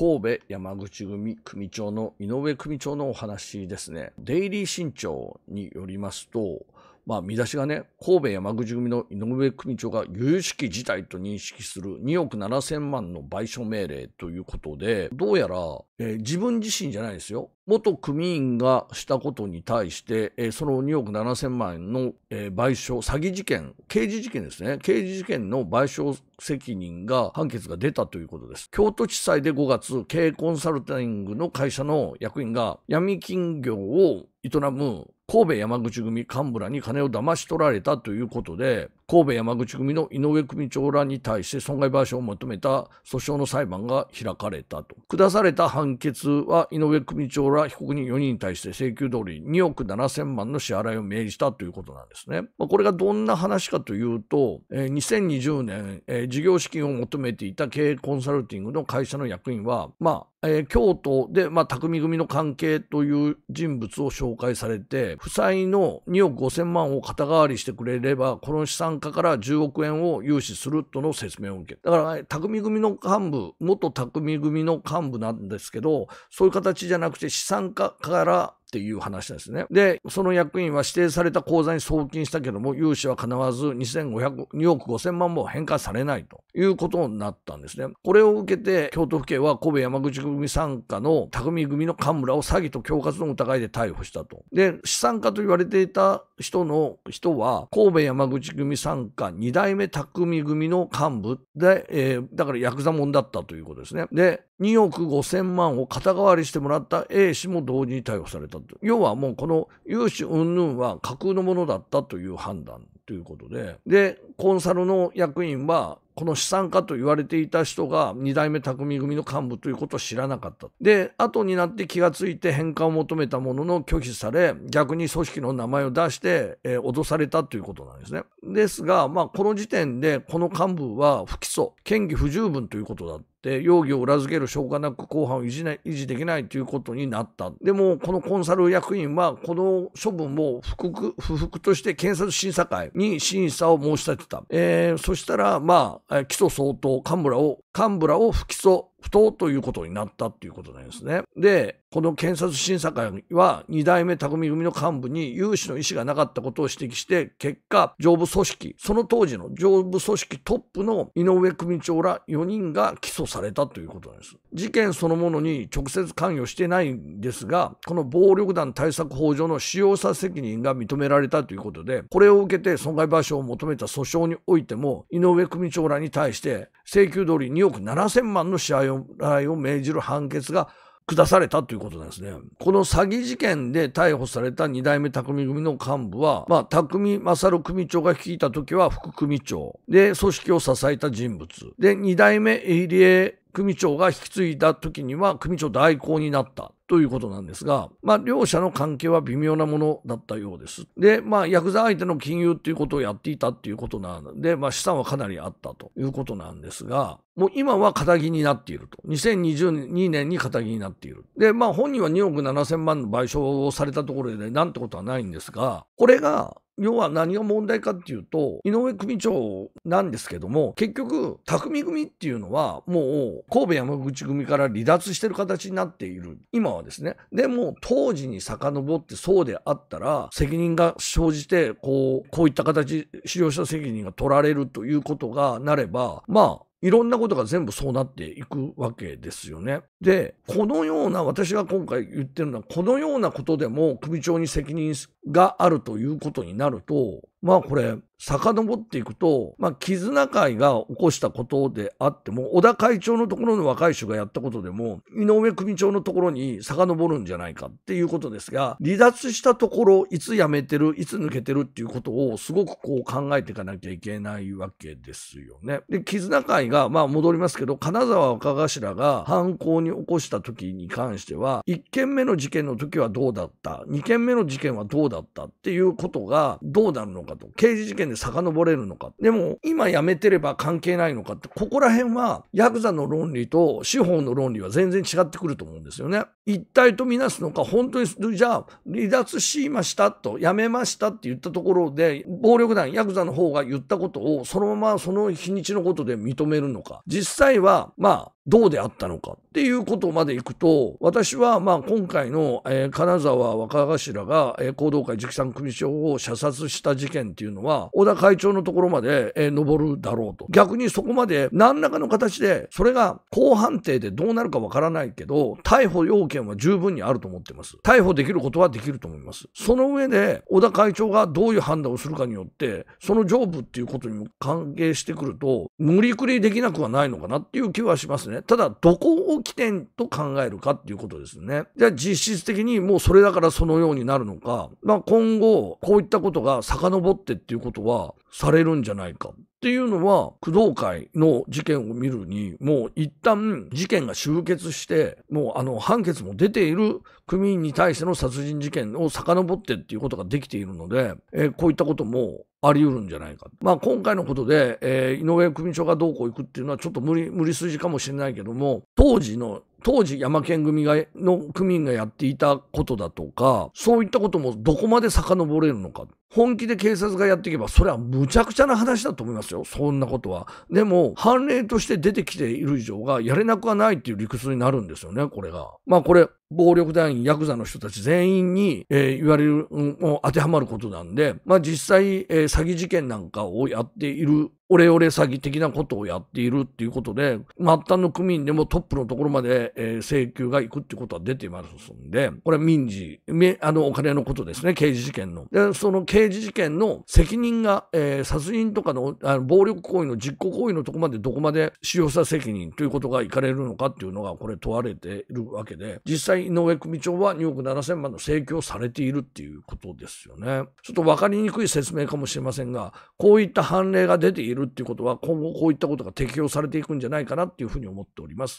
神戸山口組組長の井上組長のお話ですね。デイリー新潮によりますと、まあ、見出しがね、神戸山口組の井上組長が由々しき事態と認識する2億7千万の賠償命令ということで、どうやら、えー、自分自身じゃないですよ。元組員がしたことに対して、えー、その2億7000万円の、えー、賠償、詐欺事件、刑事事件ですね、刑事事件の賠償責任が判決が出たということです。京都地裁で5月、経営コンサルティングの会社の役員が闇金業を営む神戸山口組幹部らに金を騙し取られたということで、神戸山口組の井上組長らに対して損害賠償を求めた訴訟の裁判が開かれたと。下された判決は井上組長ら被告人4人に対して請求通り2億7000万の支払いを命じたということなんですね。まあ、これがどんな話かというと、えー、2020年、えー、事業資金を求めていた経営コンサルティングの会社の役員は、まあ、えー、京都で、まあ、匠組の関係という人物を紹介されて、負債の2億5千万を肩代わりしてくれれば、この資産家から10億円を融資するとの説明を受けだから、ね、匠組の幹部、元匠組の幹部なんですけど、そういう形じゃなくて資産家からっていう話ですね。で、その役員は指定された口座に送金したけども、融資は必ず2500、2億5000万も返還されないということになったんですね。これを受けて、京都府警は神戸山口組傘下の匠組の幹村を詐欺と恐喝の疑いで逮捕したと。で、資産家と言われていた人の人は、神戸山口組傘下2代目匠組の幹部で、えー、だからヤクザもんだったということですね。で、2億5000万を肩代わりしてもらった A 氏も同時に逮捕されたと。要はもうこの融資云々は架空のものだったという判断ということで、で、コンサルの役員は、この資産家と言われていた人が2代目匠組の幹部ということを知らなかった。で、後になって気がついて返還を求めたものの拒否され、逆に組織の名前を出して、えー、脅されたということなんですね。ですが、まあ、この時点でこの幹部は不起訴、嫌疑不十分ということだっで容疑を裏付ける証拠なく公判を維持ない維持できないということになったでもこのコンサル役員はこの処分を不服不服として検察審査会に審査を申し立てた、えー、そしたらまあ起訴相当幹部らを幹部らを不起訴不当ということになったっていうことなんですね。で、この検察審査会は二代目匠組の幹部に融資の意思がなかったことを指摘して、結果、上部組織、その当時の上部組織トップの井上組長ら4人が起訴されたということなんです。事件そのものに直接関与してないんですが、この暴力団対策法上の使用者責任が認められたということで、これを受けて損害賠償を求めた訴訟においても、井上組長らに対して請求通り2億7000万の支払い害を命じる判決が下されたということなんですね。この詐欺事件で逮捕された二代目匠組の幹部は、まあ、匠勝組長が率いた時は副組長で、組織を支えた人物。で、二代目入江組長が引き継いだ時には組長代行になったということなんですが、まあ、両者の関係は微妙なものだったようです。で、まあ、ヤクザ相手の金融っていうことをやっていたっていうことなので、まあ、資産はかなりあったということなんですが、もう今は仇になっていると。2022年に仇になっている。で、まあ、本人は2億7千万の賠償をされたところで、なんてことはないんですが、これが要は何が問題かっていうと、井上組長なんですけども、結局、匠組っていうのは、もう神戸山口組から離脱してる形になっている。今はですね。でも、当時に遡ってそうであったら、責任が生じて、こう、こういった形、使用者責任が取られるということがなれば、まあ、いろんなことが全部そうなっていくわけですよね。で、このような、私が今回言ってるのは、このようなことでも首長に責任があるということになると、まあこれ、遡っていくと、まあ絆会が起こしたことであっても、小田会長のところの若い衆がやったことでも、井上組長のところに遡るんじゃないかっていうことですが、離脱したところ、いつ辞めてる、いつ抜けてるっていうことをすごくこう考えていかなきゃいけないわけですよね。で、絆会が、まあ戻りますけど、金沢若頭が犯行に起こした時に関しては、1件目の事件の時はどうだった、2件目の事件はどうだった、だったっていうことがどうなるのかと、刑事事件で遡れるのか。でも、今やめてれば関係ないのかって、ここら辺は、ヤクザの論理と司法の論理は全然違ってくると思うんですよね。一体とみなすのか、本当に、じゃあ、離脱しましたと、やめましたって言ったところで、暴力団、ヤクザの方が言ったことを、そのままその日にちのことで認めるのか。実際は、まあ、どうであったのかっていうことまでいくと、私はまあ今回の、えー、金沢若頭が、えー、行動道会直参組長を射殺した事件っていうのは、小田会長のところまで、えー、上るだろうと。逆にそこまで何らかの形で、それが公判定でどうなるかわからないけど、逮捕要件は十分にあると思ってます。逮捕できることはできると思います。その上で、小田会長がどういう判断をするかによって、その上部っていうことにも関係してくると、無理くりできなくはないのかなっていう気はしますね。ただ、どこを起点と考えるかっていうことですね。じゃあ実質的にもうそれだからそのようになるのか、まあ、今後、こういったことが遡ってっていうことはされるんじゃないかっていうのは、工藤会の事件を見るに、もう一旦事件が終結して、もうあの判決も出ている組員に対しての殺人事件を遡ってっていうことができているので、えー、こういったこともあり得るんじゃないか。まあ、今回のことで、えー、井上組長がどうこう行くっていうのはちょっと無理、無理筋かもしれないけども、当時の、当時山県組が、の組員がやっていたことだとか、そういったこともどこまで遡れるのか。本気で警察がやっていけば、それはむちゃくちゃな話だと思いますよ。そんなことは。でも、判例として出てきている以上が、やれなくはないっていう理屈になるんですよね、これが。まあ、これ、暴力団員、ヤクザの人たち全員に、えー、言われる、うん、当てはまることなんで、まあ、実際、えー詐欺事件なんかをやっているオレオレ詐欺的なことをやっているっていうことで、末端の区民でもトップのところまで、えー、請求がいくっていうことは出てますんで、これは民事、あの、お金のことですね、刑事事件の。で、その刑事事件の責任が、えー、殺人とかのあの暴力行為の実行行為のとこまでどこまで使用した責任ということがいかれるのかっていうのが、これ問われているわけで、実際井上組長は2億7000万の請求をされているっていうことですよね。ちょっと分かりにくい説明かもしれませんが、こういった判例が出ているるっていうことは今後こういったことが適用されていくんじゃないかなっていうふうに思っております。